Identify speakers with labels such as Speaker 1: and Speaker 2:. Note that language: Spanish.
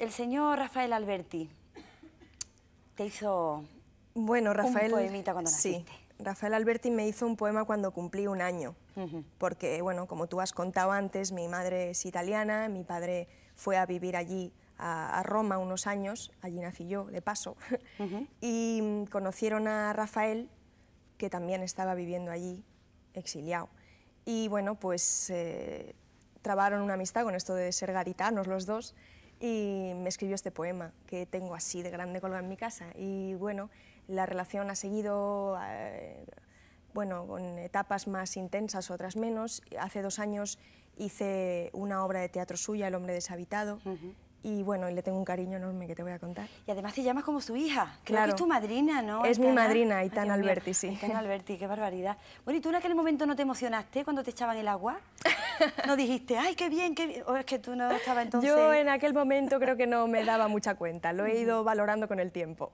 Speaker 1: el señor Rafael Alberti te hizo bueno, Rafael, Sí, Rafael Alberti me hizo un poema cuando cumplí un año, porque, bueno, como tú has contado antes, mi madre es italiana, mi padre fue a vivir allí a, Roma unos años, allí nací yo, de paso, y conocieron a Rafael, que también estaba viviendo allí, exiliado. Y bueno, pues eh, trabaron una amistad con esto de ser gaditanos los dos, y me escribió este poema que tengo así de grande colgado en mi casa. Y bueno, la relación ha seguido eh, bueno, con etapas más intensas, otras menos. Hace dos años hice una obra de teatro suya, El hombre deshabitado. y bueno Y bueno, le tengo un cariño enorme que te voy a contar. Y además te llamas como su hija. Creo claro. que es tu
Speaker 2: madrina, ¿no? Es mi madrina, y tan Alberti, sí. tan
Speaker 1: Alberti, qué barbaridad. Bueno, ¿y tú en aquel momento no te
Speaker 2: emocionaste cuando te echaban el agua? no dijiste, ay, qué bien, qué bien, o es que tú no estabas entonces... Yo en
Speaker 1: aquel momento creo que no me daba mucha cuenta, lo he ido valorando con el tiempo.